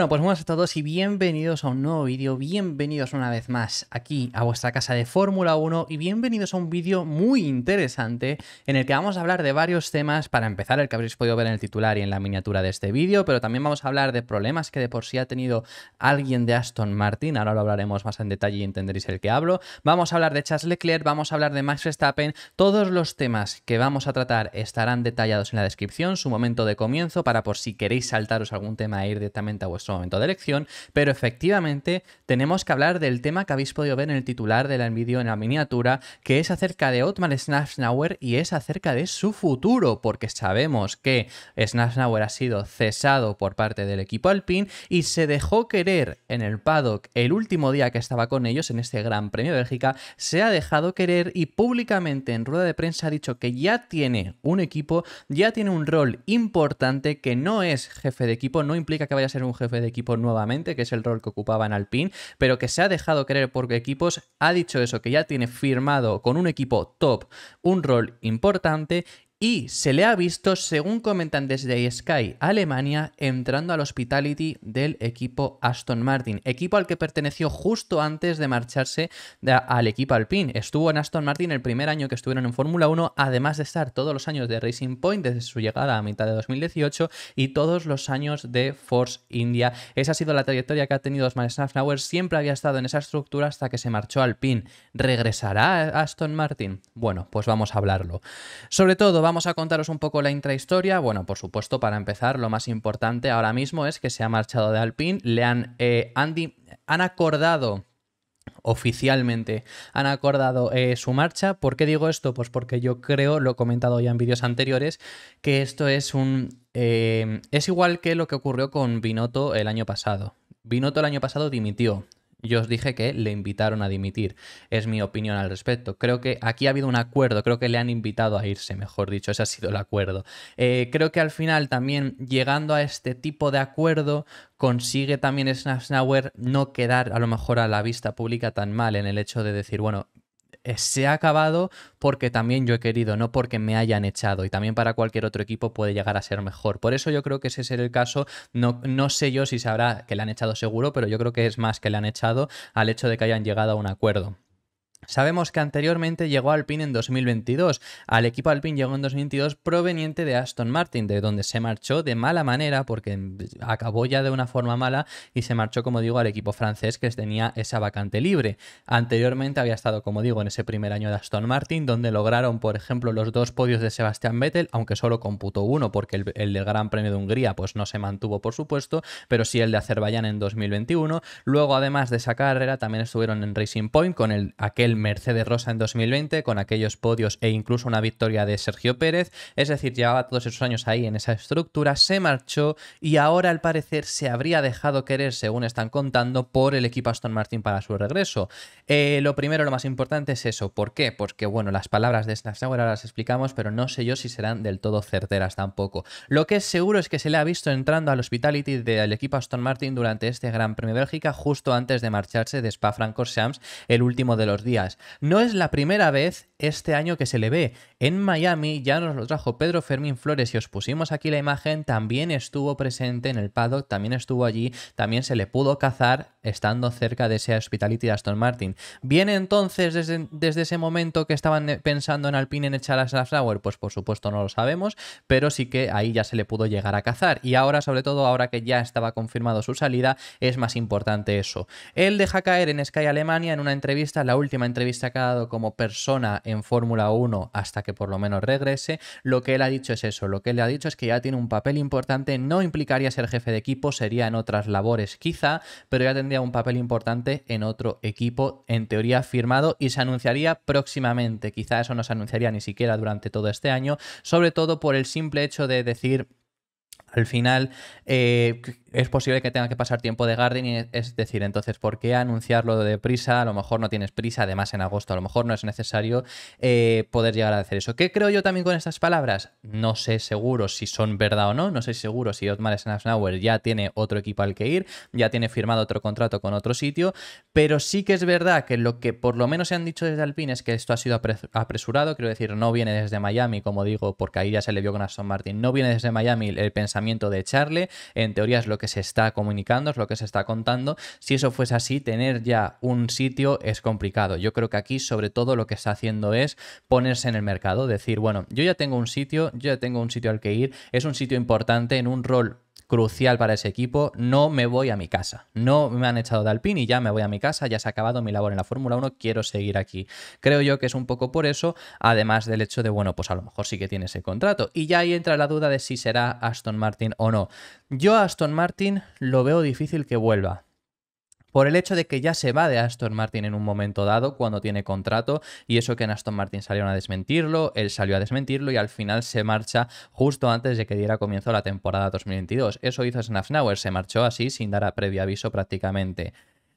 Bueno, pues buenas a todos y bienvenidos a un nuevo vídeo, bienvenidos una vez más aquí a vuestra casa de Fórmula 1 y bienvenidos a un vídeo muy interesante en el que vamos a hablar de varios temas, para empezar el que habréis podido ver en el titular y en la miniatura de este vídeo, pero también vamos a hablar de problemas que de por sí ha tenido alguien de Aston Martin, ahora lo hablaremos más en detalle y entenderéis el que hablo, vamos a hablar de Charles Leclerc, vamos a hablar de Max Verstappen, todos los temas que vamos a tratar estarán detallados en la descripción, su momento de comienzo para por si queréis saltaros algún tema e ir directamente a vuestro momento de elección, pero efectivamente tenemos que hablar del tema que habéis podido ver en el titular del vídeo en la miniatura, que es acerca de Otman Snasnauer y es acerca de su futuro, porque sabemos que Schnapsnauer ha sido cesado por parte del equipo Alpine y se dejó querer en el paddock el último día que estaba con ellos en este Gran Premio de Bélgica, se ha dejado querer y públicamente en rueda de prensa ha dicho que ya tiene un equipo, ya tiene un rol importante que no es jefe de equipo, no implica que vaya a ser un jefe de equipos nuevamente, que es el rol que ocupaba en Alpine, pero que se ha dejado creer porque equipos, ha dicho eso, que ya tiene firmado con un equipo top un rol importante y se le ha visto, según comentan desde Sky Alemania, entrando al hospitality del equipo Aston Martin, equipo al que perteneció justo antes de marcharse al equipo Alpine. Estuvo en Aston Martin el primer año que estuvieron en Fórmula 1, además de estar todos los años de Racing Point desde su llegada a mitad de 2018 y todos los años de Force India. Esa ha sido la trayectoria que ha tenido Osman Snafnauer, siempre había estado en esa estructura hasta que se marchó al PIN. ¿Regresará a Aston Martin? Bueno, pues vamos a hablarlo. Sobre todo, vamos vamos a contaros un poco la intrahistoria. Bueno, por supuesto, para empezar, lo más importante ahora mismo es que se ha marchado de Alpine. Le han, eh, han acordado oficialmente han acordado eh, su marcha. ¿Por qué digo esto? Pues porque yo creo, lo he comentado ya en vídeos anteriores, que esto es un... Eh, es igual que lo que ocurrió con Binotto el año pasado. Binotto el año pasado dimitió, yo os dije que le invitaron a dimitir. Es mi opinión al respecto. Creo que aquí ha habido un acuerdo, creo que le han invitado a irse, mejor dicho, ese ha sido el acuerdo. Eh, creo que al final también llegando a este tipo de acuerdo consigue también Snapchat no quedar a lo mejor a la vista pública tan mal en el hecho de decir, bueno, eh, se ha acabado porque también yo he querido, no porque me hayan echado. Y también para cualquier otro equipo puede llegar a ser mejor. Por eso yo creo que ese será el caso. No, no sé yo si sabrá que le han echado seguro, pero yo creo que es más que le han echado al hecho de que hayan llegado a un acuerdo. Sabemos que anteriormente llegó a Alpine en 2022. Al equipo Alpine llegó en 2022 proveniente de Aston Martin, de donde se marchó de mala manera porque acabó ya de una forma mala y se marchó, como digo, al equipo francés que tenía esa vacante libre. Anteriormente había estado, como digo, en ese primer año de Aston Martin, donde lograron, por ejemplo, los dos podios de Sebastian Vettel, aunque solo computó uno porque el, del Gran Premio de Hungría pues no se mantuvo, por supuesto, pero sí el de Azerbaiyán en 2021. Luego, además de esa carrera, también estuvieron en Racing Point con el aquel el Mercedes Rosa en 2020 con aquellos podios e incluso una victoria de Sergio Pérez, es decir, llevaba todos esos años ahí en esa estructura, se marchó y ahora al parecer se habría dejado querer, según están contando, por el equipo Aston Martin para su regreso. Eh, lo primero, lo más importante es eso. ¿Por qué? Porque bueno, las palabras de estas ahora las explicamos, pero no sé yo si serán del todo certeras tampoco. Lo que es seguro es que se le ha visto entrando al hospitality del equipo Aston Martin durante este Gran Premio de Bélgica justo antes de marcharse de Spa-Francorchamps, el último de los días no es la primera vez este año que se le ve. En Miami ya nos lo trajo Pedro Fermín Flores y os pusimos aquí la imagen, también estuvo presente en el paddock, también estuvo allí, también se le pudo cazar estando cerca de ese Hospitality de Aston Martin. ¿Viene entonces desde, ese momento que estaban eh, pensando en Alpine en echar a Flower? Pues por supuesto no lo sabemos, pero sí que ahí ya se le pudo llegar a cazar. Y ahora, sobre todo ahora que ya estaba confirmado su salida, es más importante eso. Él deja caer en Sky Alemania en una entrevista, la última entrevista que ha dado como persona en Fórmula 1 hasta que por lo menos regrese, lo que él ha dicho es eso, lo que él ha dicho es que ya tiene un papel importante, no implicaría ser jefe de equipo, sería en otras labores quizá, pero ya tendría un papel importante en otro equipo, en teoría firmado, y se anunciaría próximamente, quizá eso no se anunciaría ni siquiera durante todo este año, sobre todo por el simple hecho de decir al final, eh, es posible que tenga que pasar tiempo de y es decir, entonces, ¿por qué anunciarlo de prisa? A lo mejor no tienes prisa, además en agosto a lo mejor no es necesario eh, poder llegar a hacer eso. ¿Qué creo yo también con estas palabras? No sé seguro si son verdad o no, no sé seguro si Otmar Snafnauer ya tiene otro equipo al que ir, ya tiene firmado otro contrato con otro sitio, pero sí que es verdad que lo que por lo menos se han dicho desde Alpine es que esto ha sido apresurado, quiero decir, no viene desde Miami, como digo, porque ahí ya se le vio con Aston Martin, no viene desde Miami el pensamiento de echarle, en teoría es lo que se está comunicando, es lo que se está contando. Si eso fuese así, tener ya un sitio es complicado. Yo creo que aquí sobre todo lo que está haciendo es ponerse en el mercado, decir, bueno, yo ya tengo un sitio, yo ya tengo un sitio al que ir, es un sitio importante en un rol crucial para ese equipo. No me voy a mi casa. No me han echado de Alpine y ya me voy a mi casa, ya se ha acabado mi labor en la Fórmula 1, quiero seguir aquí. Creo yo que es un poco por eso, además del hecho de, bueno, pues a lo mejor sí que tiene ese contrato. Y ya ahí entra la duda de si será Aston Martin o no. Yo a Aston Martin lo veo difícil que vuelva por el hecho de que ya se va de Aston Martin en un momento dado cuando tiene contrato y eso que en Aston Martin salieron a desmentirlo, él salió a desmentirlo y al final se marcha justo antes de que diera comienzo la temporada 2022. Eso hizo Snafnauer, se marchó así sin dar a previo aviso prácticamente.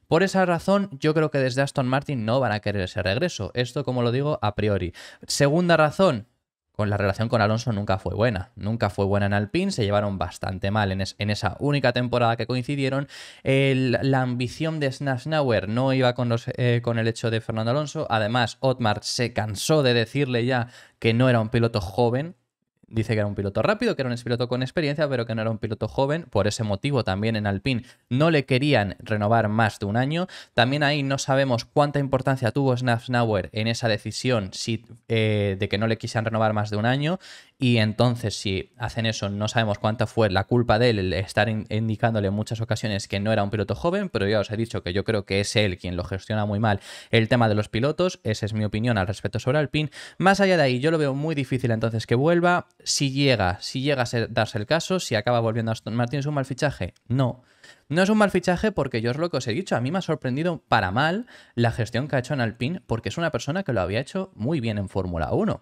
Por esa razón, yo creo que desde Aston Martin no van a querer ese regreso. Esto, como lo digo, a priori. Segunda razón, con la relación con Alonso nunca fue buena. Nunca fue buena en Alpine, se llevaron bastante mal en, esa única temporada que coincidieron. la ambición de Snasnauer no iba con, los, eh, con el hecho de Fernando Alonso. Además, Otmar se cansó de decirle ya que no era un piloto joven, Dice que era un piloto rápido, que era un piloto con experiencia, pero que no era un piloto joven. Por ese motivo también en Alpine no le querían renovar más de un año. También ahí no sabemos cuánta importancia tuvo Snapsnauer en esa decisión si, eh, de que no le quisieran renovar más de un año. Y entonces si hacen eso no sabemos cuánta fue la culpa de él el estar indicándole en muchas ocasiones que no era un piloto joven, pero ya os he dicho que yo creo que es él quien lo gestiona muy mal el tema de los pilotos. Esa es mi opinión al respecto sobre Alpine. Más allá de ahí, yo lo veo muy difícil entonces que vuelva si llega, si llega a darse el caso, si acaba volviendo a Aston Martin, ¿es un mal fichaje? No. No es un mal fichaje porque yo es lo que os he dicho, a mí me ha sorprendido para mal la gestión que ha hecho en Alpine porque es una persona que lo había hecho muy bien en Fórmula 1.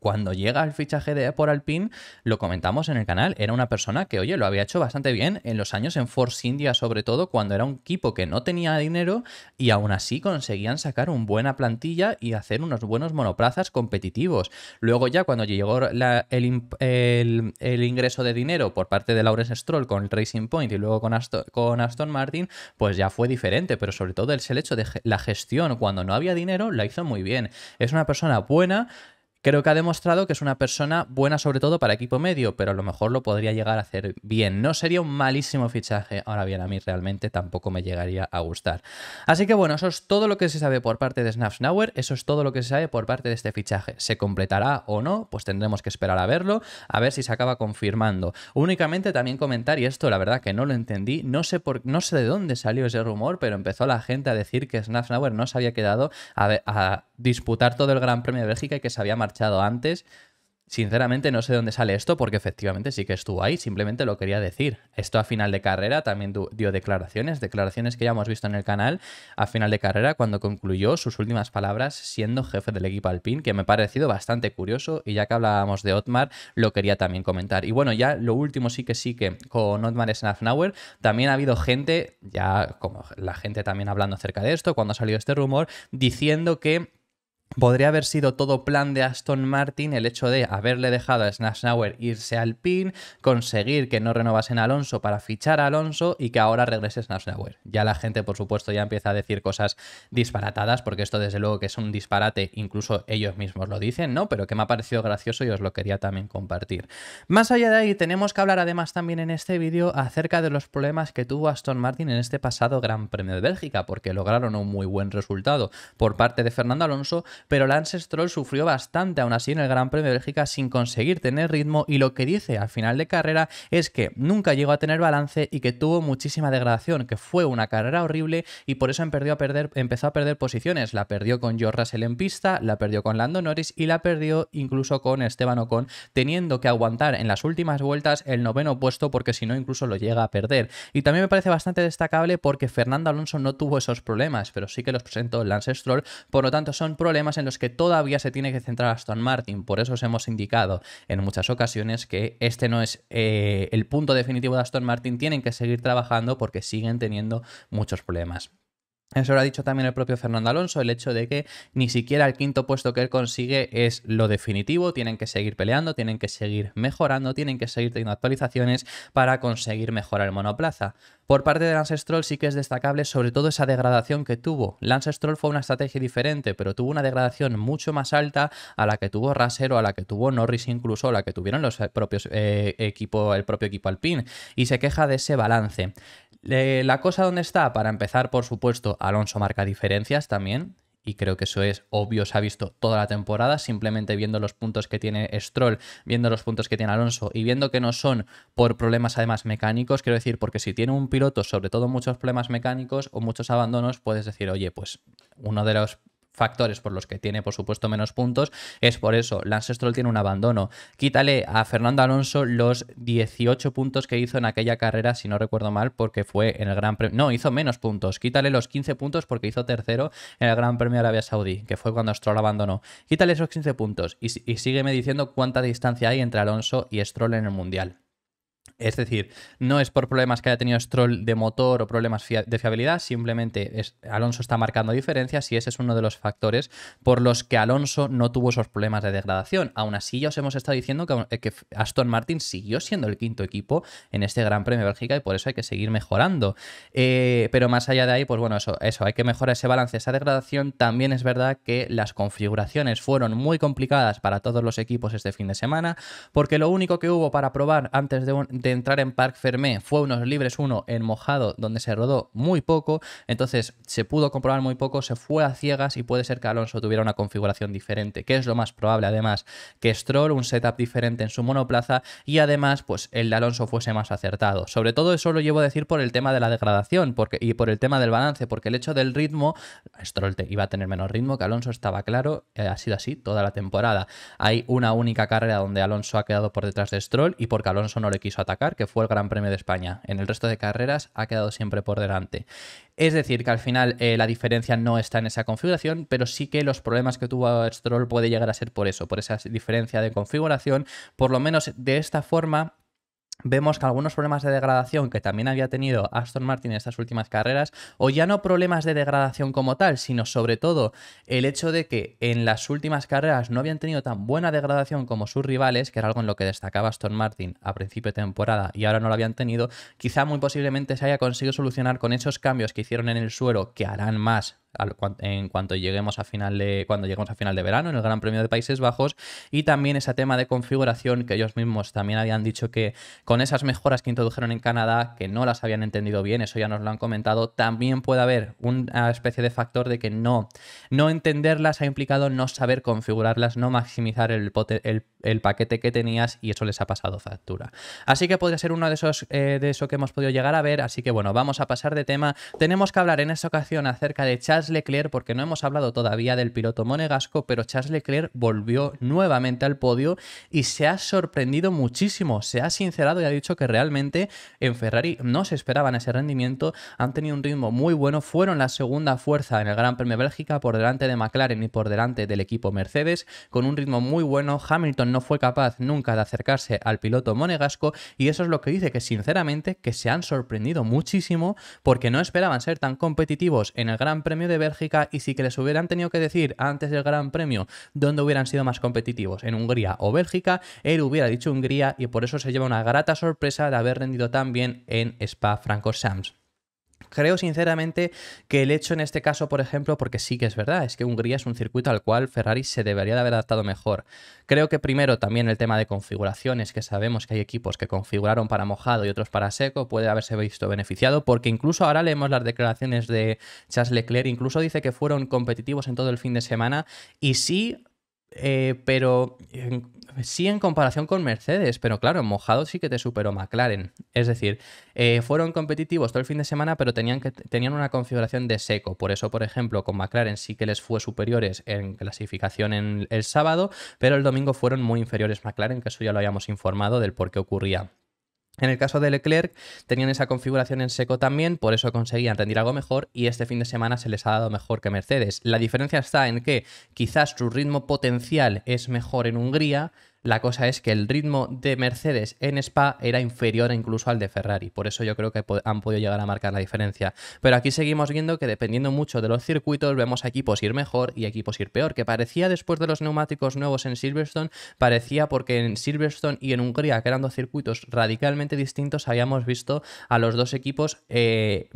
Cuando llega el fichaje de, por Alpine, lo comentamos en el canal, era una persona que, oye, lo había hecho bastante bien en los años en Force India, sobre todo cuando era un equipo que no tenía dinero y aún así conseguían sacar una buena plantilla y hacer unos buenos monoplazas competitivos. Luego ya cuando llegó el, ingreso de dinero por parte de Lawrence Stroll con Racing Point y luego con Aston, con Aston Martin, pues ya fue diferente, pero sobre todo el hecho de la gestión cuando no había dinero la hizo muy bien. Es una persona buena, Creo que ha demostrado que es una persona buena sobre todo para equipo medio, pero a lo mejor lo podría llegar a hacer bien. No sería un malísimo fichaje. Ahora bien, a mí realmente tampoco me llegaría a gustar. Así que bueno, eso es todo lo que se sabe por parte de Snapsnauer, eso es todo lo que se sabe por parte de este fichaje. ¿Se completará o no? Pues tendremos que esperar a verlo, a ver si se acaba confirmando. Únicamente también comentar, y esto la verdad que no lo entendí, no sé, por, no sé de dónde salió ese rumor, pero empezó la gente a decir que Snapsnauer no se había quedado a, a disputar todo el Gran Premio de Bélgica y que se había marchado antes. Sinceramente no sé dónde sale esto porque efectivamente sí que estuvo ahí, simplemente lo quería decir. Esto a final de carrera también dio declaraciones, declaraciones que ya hemos visto en el canal a final de carrera cuando concluyó sus últimas palabras siendo jefe del equipo Alpine, que me ha parecido bastante curioso y ya que hablábamos de Otmar lo quería también comentar. Y bueno, ya lo último sí que sí que con Otmar Snafnauer también ha habido gente, ya como la gente también hablando acerca de esto, cuando ha salido este rumor, diciendo que podría haber sido todo plan de Aston Martin el hecho de haberle dejado a Snasnauer irse al pin, conseguir que no renovasen Alonso para fichar a Alonso y que ahora regrese Snasnauer. Ya la gente, por supuesto, ya empieza a decir cosas disparatadas, porque esto desde luego que es un disparate, incluso ellos mismos lo dicen, ¿no? Pero que me ha parecido gracioso y os lo quería también compartir. Más allá de ahí, tenemos que hablar además también en este vídeo acerca de los problemas que tuvo Aston Martin en este pasado Gran Premio de Bélgica, porque lograron un muy buen resultado por parte de Fernando Alonso, pero Lance Stroll sufrió bastante aún así en el Gran Premio de Bélgica sin conseguir tener ritmo y lo que dice al final de carrera es que nunca llegó a tener balance y que tuvo muchísima degradación, que fue una carrera horrible y por eso empezó a perder posiciones. La perdió con George Russell en pista, la perdió con Lando Norris y la perdió incluso con Esteban Ocon, teniendo que aguantar en las últimas vueltas el noveno puesto porque si no incluso lo llega a perder. Y también me parece bastante destacable porque Fernando Alonso no tuvo esos problemas, pero sí que los presentó Lance Stroll, por lo tanto son problemas en los que todavía se tiene que centrar Aston Martin. Por eso os hemos indicado en muchas ocasiones que este no es eh, el punto definitivo de Aston Martin. Tienen que seguir trabajando porque siguen teniendo muchos problemas. Eso lo ha dicho también el propio Fernando Alonso, el hecho de que ni siquiera el quinto puesto que él consigue es lo definitivo, tienen que seguir peleando, tienen que seguir mejorando, tienen que seguir teniendo actualizaciones para conseguir mejorar el monoplaza. Por parte de Lance Stroll sí que es destacable sobre todo esa degradación que tuvo. Lance Stroll fue una estrategia diferente, pero tuvo una degradación mucho más alta a la que tuvo Russell o a la que tuvo Norris incluso, a la que tuvieron los eh, propios eh, el propio equipo Alpine, y se queja de ese balance la cosa donde está, para empezar, por supuesto, Alonso marca diferencias también, y creo que eso es obvio, se ha visto toda la temporada, simplemente viendo los puntos que tiene Stroll, viendo los puntos que tiene Alonso y viendo que no son por problemas además mecánicos, quiero decir, porque si tiene un piloto sobre todo muchos problemas mecánicos o muchos abandonos, puedes decir, oye, pues uno de los factores por los que tiene, por supuesto, menos puntos. Es por eso, Lance Stroll tiene un abandono. Quítale a Fernando Alonso los 18 puntos que hizo en aquella carrera, si no recuerdo mal, porque fue en el Gran Premio. No, hizo menos puntos. Quítale los 15 puntos porque hizo tercero en el Gran Premio de Arabia Saudí, que fue cuando Stroll abandonó. Quítale esos 15 puntos y, y sígueme diciendo cuánta distancia hay entre Alonso y Stroll en el Mundial. Es decir, no es por problemas que haya tenido Stroll de motor o problemas de fiabilidad, simplemente Alonso está marcando diferencias y ese es uno de los factores por los que Alonso no tuvo esos problemas de degradación. Aún así, ya os hemos estado diciendo que, eh, Aston Martin siguió siendo el quinto equipo en este Gran Premio de Bélgica y por eso hay que seguir mejorando. Eh, pero más allá de ahí, pues bueno, eso, eso, hay que mejorar ese balance, esa degradación. También es verdad que las configuraciones fueron muy complicadas para todos los equipos este fin de semana, porque lo único que hubo para probar antes de de entrar en Parc Fermé fue unos libres uno en mojado, donde se rodó muy poco, entonces se pudo comprobar muy poco, se fue a ciegas y puede ser que Alonso tuviera una configuración diferente, que es lo más probable además que Stroll, un setup diferente en su monoplaza y además pues el de Alonso fuese más acertado. Sobre todo eso lo llevo a decir por el tema de la degradación porque, y por el tema del balance, porque el hecho del ritmo, Stroll iba a tener menos ritmo que Alonso, estaba claro, ha sido así toda la temporada. Hay una única carrera donde Alonso ha quedado por detrás de Stroll y porque Alonso no le quiso atacar que fue el Gran Premio de España. En el resto de carreras ha quedado siempre por delante. Es decir, que al final eh, la diferencia no está en esa configuración, pero sí que los problemas que tuvo Stroll puede llegar a ser por eso, por esa diferencia de configuración. Por lo menos de esta forma vemos que algunos problemas de degradación que también había tenido Aston Martin en estas últimas carreras, o ya no problemas de degradación como tal, sino sobre todo el hecho de que en las últimas carreras no habían tenido tan buena degradación como sus rivales, que era algo en lo que destacaba Aston Martin a principio de temporada y ahora no lo habían tenido, quizá muy posiblemente se haya conseguido solucionar con esos cambios que hicieron en el suelo, que harán más en cuanto lleguemos a final de, cuando lleguemos a final de verano en el Gran Premio de Países Bajos y también ese tema de configuración que ellos mismos también habían dicho que con esas mejoras que introdujeron en Canadá que no las habían entendido bien, eso ya nos lo han comentado, también puede haber una especie de factor de que no, no entenderlas ha implicado no saber configurarlas, no maximizar el, paquete que tenías y eso les ha pasado factura. Así que podría ser uno de esos eh, de eso que hemos podido llegar a ver, así que bueno, vamos a pasar de tema. Tenemos que hablar en esta ocasión acerca de Charles Leclerc, porque no hemos hablado todavía del piloto monegasco, pero Charles Leclerc volvió nuevamente al podio y se ha sorprendido muchísimo, se ha sincerado y ha dicho que realmente en Ferrari no se esperaban ese rendimiento, han tenido un ritmo muy bueno, fueron la segunda fuerza en el Gran Premio Bélgica por delante de McLaren y por delante del equipo Mercedes, con un ritmo muy bueno, Hamilton no fue capaz nunca de acercarse al piloto monegasco y eso es lo que dice que sinceramente que se han sorprendido muchísimo porque no esperaban ser tan competitivos en el Gran Premio de Bélgica y si que les hubieran tenido que decir antes del Gran Premio dónde hubieran sido más competitivos, en Hungría o Bélgica, él hubiera dicho Hungría y por eso se lleva una grata sorpresa de haber rendido tan bien en Spa Francorchamps. Creo sinceramente que el hecho en este caso, por ejemplo, porque sí que es verdad, es que Hungría es un circuito al cual Ferrari se debería de haber adaptado mejor. Creo que primero también el tema de configuraciones, que sabemos que hay equipos que configuraron para mojado y otros para seco, puede haberse visto beneficiado, porque incluso ahora leemos las declaraciones de Charles Leclerc, incluso dice que fueron competitivos en todo el fin de semana y sí eh, pero sí en comparación con Mercedes, pero claro, en mojado sí que te superó McLaren. Es decir, eh, fueron competitivos todo el fin de semana, pero tenían, que, tenían una configuración de seco. Por eso, por ejemplo, con McLaren sí que les fue superiores en clasificación en el sábado, pero el domingo fueron muy inferiores McLaren, que eso ya lo habíamos informado del por qué ocurría. En el caso de Leclerc, tenían esa configuración en seco también, por eso conseguían rendir algo mejor y este fin de semana se les ha dado mejor que Mercedes. La diferencia está en que quizás su ritmo potencial es mejor en Hungría, la cosa es que el ritmo de Mercedes en Spa era inferior incluso al de Ferrari. Por eso yo creo que han podido llegar a marcar la diferencia. Pero aquí seguimos viendo que dependiendo mucho de los circuitos, vemos a equipos ir mejor y equipos ir peor. Que parecía después de los neumáticos nuevos en Silverstone, parecía porque en Silverstone y en Hungría, que eran dos circuitos radicalmente distintos, habíamos visto a los dos equipos eh,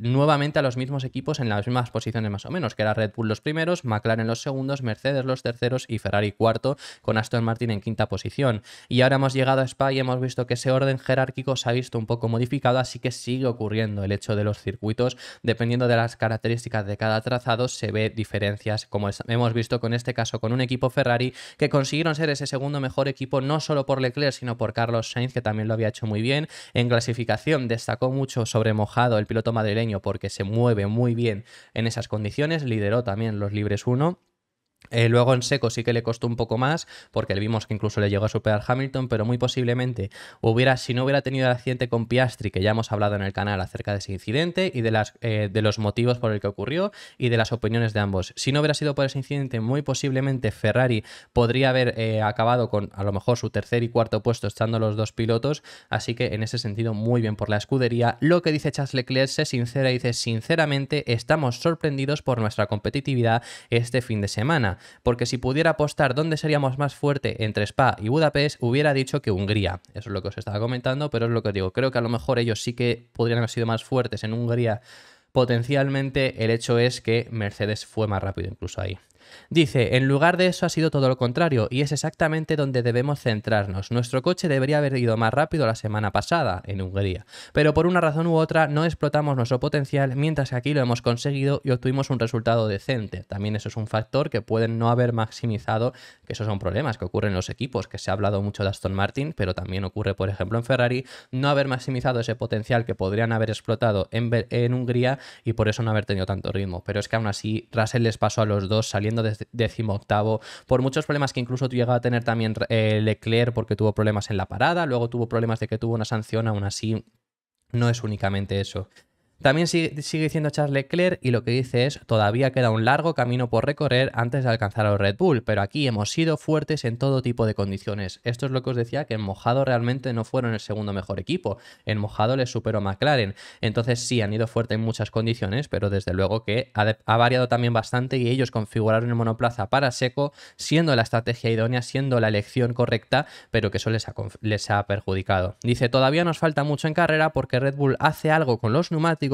nuevamente a los mismos equipos en las mismas posiciones más o menos, que era Red Bull los primeros, McLaren los segundos, Mercedes los terceros y Ferrari cuarto, con Aston Martin en quinta posición. Y ahora hemos llegado a Spa y hemos visto que ese orden jerárquico se ha visto un poco modificado, así que sigue ocurriendo el hecho de los circuitos. Dependiendo de las características de cada trazado, se ve diferencias, como hemos visto con este caso, con un equipo Ferrari que consiguieron ser ese segundo mejor equipo, no solo por Leclerc, sino por Carlos Sainz, que también lo había hecho muy bien. En clasificación destacó mucho sobre mojado el piloto madrileño porque se mueve muy bien en esas condiciones, lideró también los libres 1 eh, luego en seco sí que le costó un poco más, porque vimos que incluso le llegó a superar Hamilton, pero muy posiblemente hubiera, si no hubiera tenido el accidente con Piastri, que ya hemos hablado en el canal acerca de ese incidente y de, las, eh, de los motivos por el que ocurrió y de las opiniones de ambos. Si no hubiera sido por ese incidente, muy posiblemente Ferrari podría haber eh, acabado con a lo mejor su tercer y cuarto puesto estando los dos pilotos, así que en ese sentido muy bien por la escudería. Lo que dice Charles Leclerc se sincera y dice, sinceramente estamos sorprendidos por nuestra competitividad este fin de semana porque si pudiera apostar dónde seríamos más fuerte entre Spa y Budapest, hubiera dicho que Hungría. Eso es lo que os estaba comentando, pero es lo que os digo. Creo que a lo mejor ellos sí que podrían haber sido más fuertes en Hungría potencialmente el hecho es que Mercedes fue más rápido incluso ahí. Dice, en lugar de eso ha sido todo lo contrario y es exactamente donde debemos centrarnos. Nuestro coche debería haber ido más rápido la semana pasada en Hungría, pero por una razón u otra no explotamos nuestro potencial mientras que aquí lo hemos conseguido y obtuvimos un resultado decente. También eso es un factor que pueden no haber maximizado, que esos son problemas que ocurren en los equipos, que se ha hablado mucho de Aston Martin, pero también ocurre por ejemplo en Ferrari, no haber maximizado ese potencial que podrían haber explotado en, en Hungría y por eso no haber tenido tanto ritmo. Pero es que aún así Russell les pasó a los dos saliendo Décimo octavo, por muchos problemas que incluso llegaba a tener también el eh, Leclerc porque tuvo problemas en la parada, luego tuvo problemas de que tuvo una sanción, aún así no es únicamente eso. También sigue, diciendo Charles Leclerc y lo que dice es, todavía queda un largo camino por recorrer antes de alcanzar a los Red Bull, pero aquí hemos sido fuertes en todo tipo de condiciones. Esto es lo que os decía, que en mojado realmente no fueron el segundo mejor equipo, en mojado les superó McLaren. Entonces sí, han ido fuerte en muchas condiciones, pero desde luego que ha, variado también bastante y ellos configuraron el monoplaza para seco, siendo la estrategia idónea, siendo la elección correcta, pero que eso les ha, les ha perjudicado. Dice, todavía nos falta mucho en carrera porque Red Bull hace algo con los neumáticos,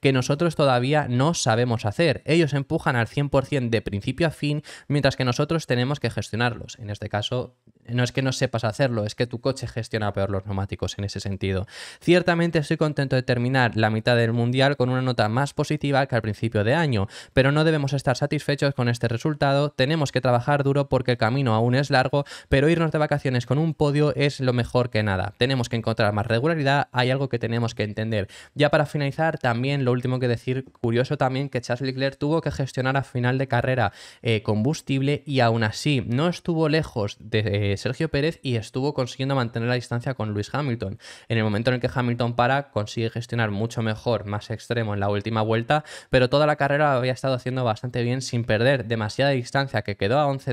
que nosotros todavía no sabemos hacer. Ellos empujan al 100% de principio a fin, mientras que nosotros tenemos que gestionarlos. En este caso, no es que no sepas hacerlo, es que tu coche gestiona peor los neumáticos en ese sentido. Ciertamente estoy contento de terminar la mitad del mundial con una nota más positiva que al principio de año, pero no debemos estar satisfechos con este resultado, tenemos que trabajar duro porque el camino aún es largo, pero irnos de vacaciones con un podio es lo mejor que nada. Tenemos que encontrar más regularidad, hay algo que tenemos que entender. Ya para finalizar, también, lo último que decir, curioso también que Charles Leclerc tuvo que gestionar a final de carrera eh, combustible y aún así no estuvo lejos de eh, Sergio Pérez y estuvo consiguiendo mantener la distancia con Luis Hamilton. En el momento en el que Hamilton para, consigue gestionar mucho mejor, más extremo en la última vuelta, pero toda la carrera había estado haciendo bastante bien sin perder demasiada distancia que quedó a 11,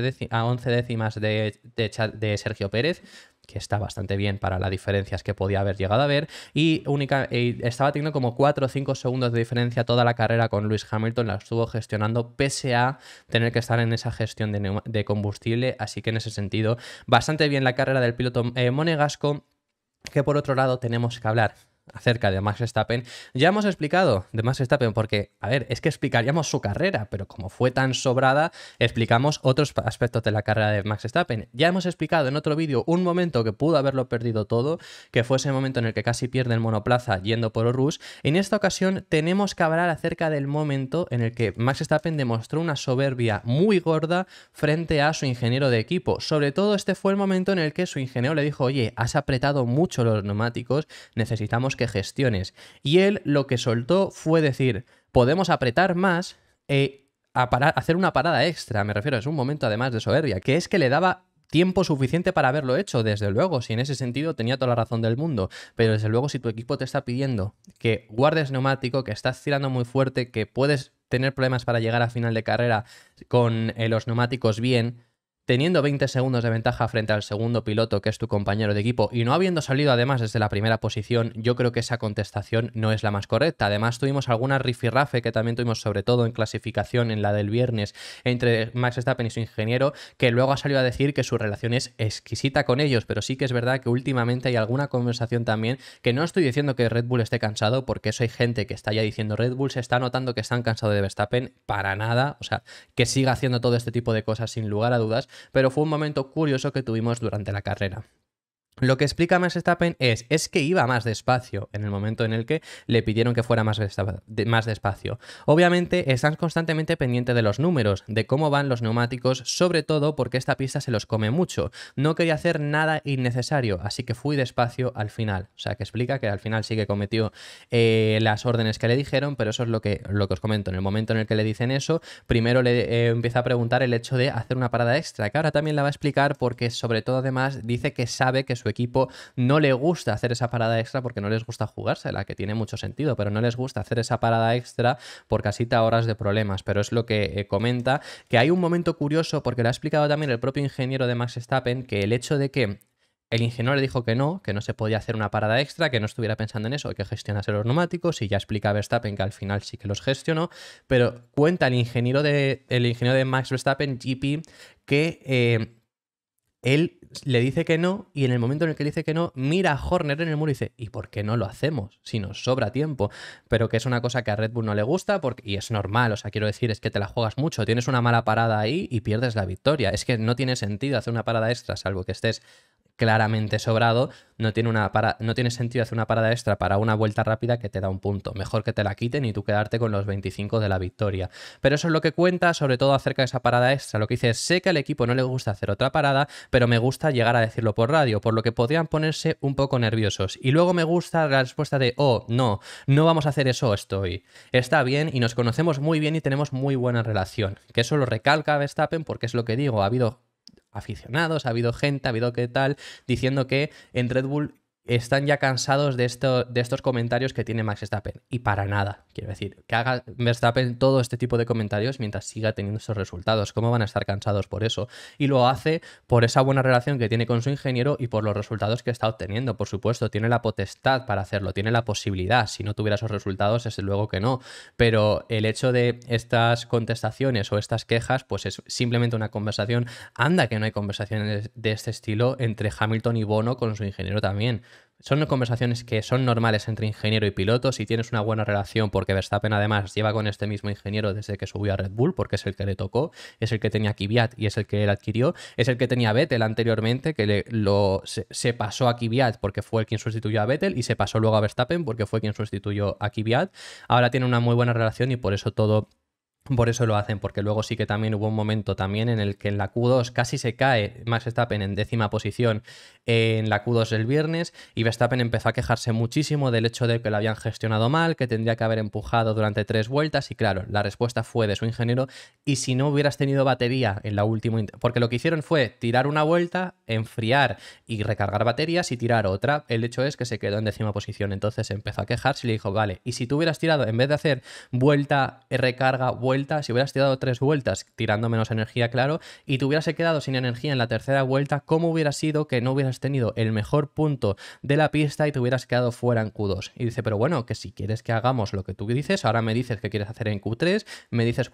décimas de Sergio Pérez que está bastante bien para las diferencias que podía haber llegado a ver, y única, estaba teniendo como 4 o 5 segundos de diferencia toda la carrera con Lewis Hamilton, la estuvo gestionando pese a tener que estar en esa gestión de, combustible, así que en ese sentido, bastante bien la carrera del piloto eh, monegasco, que por otro lado tenemos que hablar acerca de Max Verstappen, ya hemos explicado de Max Verstappen porque, a ver, es que explicaríamos su carrera, pero como fue tan sobrada, explicamos otros aspectos de la carrera de Max Verstappen. Ya hemos explicado en otro vídeo un momento que pudo haberlo perdido todo, que fue ese momento en el que casi pierde el monoplaza yendo por Orus. En esta ocasión tenemos que hablar acerca del momento en el que Max Verstappen demostró una soberbia muy gorda frente a su ingeniero de equipo. Sobre todo este fue el momento en el que su ingeniero le dijo, oye, has apretado mucho los neumáticos, necesitamos que gestiones. Y él lo que soltó fue decir, podemos apretar más e hacer una parada extra, me refiero, es un momento además de soberbia, que es que le daba tiempo suficiente para haberlo hecho, desde luego, si en ese sentido tenía toda la razón del mundo, pero desde luego si tu equipo te está pidiendo que guardes neumático, que estás tirando muy fuerte, que puedes tener problemas para llegar a final de carrera con eh, los neumáticos bien, teniendo 20 segundos de ventaja frente al segundo piloto, que es tu compañero de equipo, y no habiendo salido además desde la primera posición, yo creo que esa contestación no es la más correcta. Además, tuvimos alguna rifirrafe que también tuvimos, sobre todo en clasificación, en la del viernes, entre Max Verstappen y su ingeniero, que luego ha salido a decir que su relación es exquisita con ellos, pero sí que es verdad que últimamente hay alguna conversación también que no estoy diciendo que Red Bull esté cansado, porque eso hay gente que está ya diciendo Red Bull se está notando que están cansados de Verstappen para nada, o sea, que siga haciendo todo este tipo de cosas sin lugar a dudas, pero fue un momento curioso que tuvimos durante la carrera. Lo que explica Max Stappen es, es que iba más despacio en el momento en el que le pidieron que fuera más, más despacio. Obviamente están constantemente pendiente de los números, de cómo van los neumáticos, sobre todo porque esta pista se los come mucho. No quería hacer nada innecesario, así que fui despacio al final. O sea, que explica que al final sí que cometió eh, las órdenes que le dijeron, pero eso es lo que, lo que os comento. En el momento en el que le dicen eso, primero le eh, empieza a preguntar el hecho de hacer una parada extra, que ahora también la va a explicar porque sobre todo además dice que sabe que su equipo no le gusta hacer esa parada extra porque no les gusta jugársela, que tiene mucho sentido, pero no les gusta hacer esa parada extra por casita horas de problemas. Pero es lo que eh, comenta, que hay un momento curioso, porque lo ha explicado también el propio ingeniero de Max Verstappen, que el hecho de que el ingeniero le dijo que no, que no se podía hacer una parada extra, que no estuviera pensando en eso, que gestionase los neumáticos, y ya explica Verstappen que al final sí que los gestionó, pero cuenta el ingeniero de, el ingeniero de Max Verstappen, GP, que eh, él le dice que no y en el momento en el que dice que no, mira a Horner en el muro y dice, ¿y por qué no lo hacemos? Si nos sobra tiempo, pero que es una cosa que a Red Bull no le gusta porque, y es normal, o sea, quiero decir, es que te la juegas mucho, tienes una mala parada ahí y pierdes la victoria, es que no tiene sentido hacer una parada extra, salvo que estés claramente sobrado, no tiene, una no tiene sentido hacer una parada extra para una vuelta rápida que te da un punto. Mejor que te la quiten y tú quedarte con los 25 de la victoria. Pero eso es lo que cuenta, sobre todo acerca de esa parada extra. Lo que dice es, sé que al equipo no le gusta hacer otra parada, pero me gusta llegar a decirlo por radio, por lo que podrían ponerse un poco nerviosos. Y luego me gusta la respuesta de, oh, no, no vamos a hacer eso, estoy. Está bien y nos conocemos muy bien y tenemos muy buena relación. Que eso lo recalca Verstappen porque es lo que digo, ha habido aficionados, ha habido gente, ha habido qué tal, diciendo que en Red Bull están ya cansados de, esto, de estos comentarios que tiene Max Verstappen. Y para nada, quiero decir, que haga Verstappen todo este tipo de comentarios mientras siga teniendo esos resultados. ¿Cómo van a estar cansados por eso? Y lo hace por esa buena relación que tiene con su ingeniero y por los resultados que está obteniendo. Por supuesto, tiene la potestad para hacerlo, tiene la posibilidad. Si no tuviera esos resultados, es luego que no. Pero el hecho de estas contestaciones o estas quejas, pues es simplemente una conversación. Anda que no hay conversaciones de este estilo entre Hamilton y Bono con su ingeniero también. Son conversaciones que son normales entre ingeniero y piloto. Si tienes una buena relación, porque Verstappen además lleva con este mismo ingeniero desde que subió a Red Bull, porque es el que le tocó, es el que tenía Kvyat y es el que él adquirió, es el que tenía Vettel anteriormente, que se, pasó a Kvyat porque fue el quien sustituyó a Vettel y se pasó luego a Verstappen porque fue quien sustituyó a Kvyat. Ahora tiene una muy buena relación y por eso todo por eso lo hacen, porque luego sí que también hubo un momento también en el que en la Q2 casi se cae Max Verstappen en décima posición en la Q2 el viernes y Verstappen empezó a quejarse muchísimo del hecho de que lo habían gestionado mal, que tendría que haber empujado durante tres vueltas y claro, la respuesta fue de su ingeniero y si no hubieras tenido batería en la última... Porque lo que hicieron fue tirar una vuelta, enfriar y recargar baterías y tirar otra. El hecho es que se quedó en décima posición, entonces empezó a quejarse y le dijo, vale, y si tú hubieras tirado en vez de hacer vuelta, recarga, vuelta, si hubieras tirado tres vueltas tirando menos energía, claro, y te hubieras quedado sin energía en la tercera vuelta, ¿cómo hubiera sido que no hubieras tenido el mejor punto de la pista y te hubieras quedado fuera en Q2? Y dice, pero bueno, que si quieres que hagamos lo que tú dices, ahora me dices que quieres hacer en Q3, me dices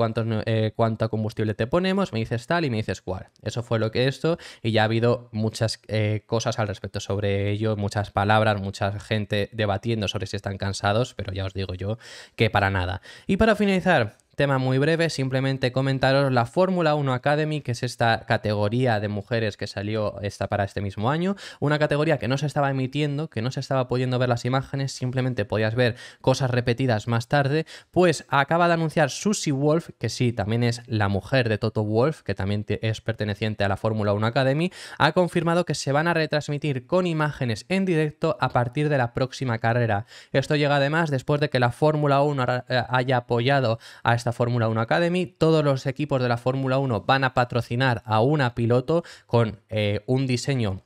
eh, cuánto combustible te ponemos, me dices tal y me dices cual. Eso fue lo que esto, y ya ha habido muchas eh, cosas al respecto sobre ello, muchas palabras, mucha gente debatiendo sobre si están cansados, pero ya os digo yo que para nada. Y para finalizar, Tema muy breve, simplemente comentaros la Fórmula 1 Academy, que es esta categoría de mujeres que salió esta para este mismo año, una categoría que no se estaba emitiendo, que no se estaba pudiendo ver las imágenes, simplemente podías ver cosas repetidas más tarde, pues acaba de anunciar Susie Wolf, que sí, también es la mujer de Toto Wolf, que también es perteneciente a la Fórmula 1 Academy, ha confirmado que se van a retransmitir con imágenes en directo a partir de la próxima carrera. Esto llega además después de que la Fórmula 1 eh, haya apoyado a Fórmula 1 Academy. Todos los equipos de la Fórmula 1 van a patrocinar a una piloto con eh, un diseño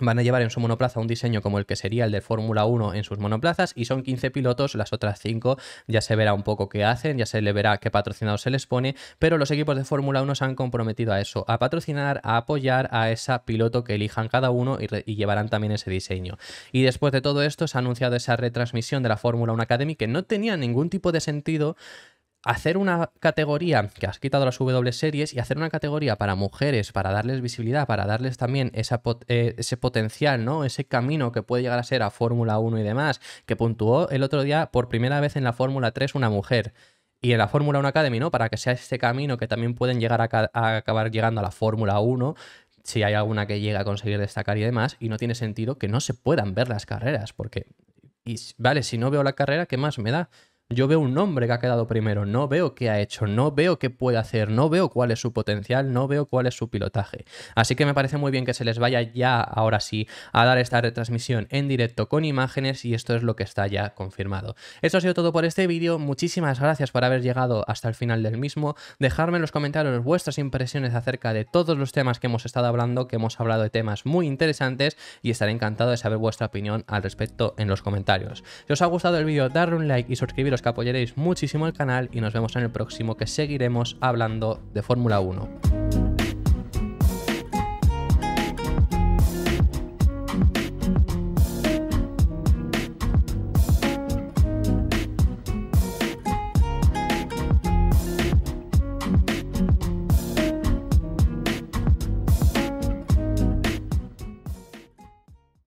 Van a llevar en su monoplaza un diseño como el que sería el de Fórmula 1 en sus monoplazas y son 15 pilotos, las otras 5 ya se verá un poco qué hacen, ya se le verá qué patrocinado se les pone, pero los equipos de Fórmula 1 se han comprometido a eso, a patrocinar, a apoyar a esa piloto que elijan cada uno y, y llevarán también ese diseño. Y después de todo esto se ha anunciado esa retransmisión de la Fórmula 1 Academy que no tenía ningún tipo de sentido hacer una categoría, que has quitado las W series, y hacer una categoría para mujeres, para darles visibilidad, para darles también eh, ese potencial, ¿no? Ese camino que puede llegar a ser a Fórmula 1 y demás, que puntuó el otro día por primera vez en la Fórmula 3 una mujer. Y en la Fórmula 1 Academy, ¿no? Para que sea este camino que también pueden llegar a, acabar llegando a la Fórmula 1, si hay alguna que llega a conseguir destacar y demás, y no tiene sentido que no se puedan ver las carreras, porque, y, vale, si no veo la carrera, ¿qué más me da? Yo veo un nombre que ha quedado primero, no veo qué ha hecho, no veo qué puede hacer, no veo cuál es su potencial, no veo cuál es su pilotaje. Así que me parece muy bien que se les vaya ya, ahora sí, a dar esta retransmisión en directo con imágenes y esto es lo que está ya confirmado. Esto ha sido todo por este vídeo, muchísimas gracias por haber llegado hasta el final del mismo, dejarme en los comentarios vuestras impresiones acerca de todos los temas que hemos estado hablando, que hemos hablado de temas muy interesantes y estaré encantado de saber vuestra opinión al respecto en los comentarios. Si os ha gustado el vídeo, darle un like y suscribiros que apoyaréis muchísimo el canal y nos vemos en el próximo que seguiremos hablando de Fórmula 1.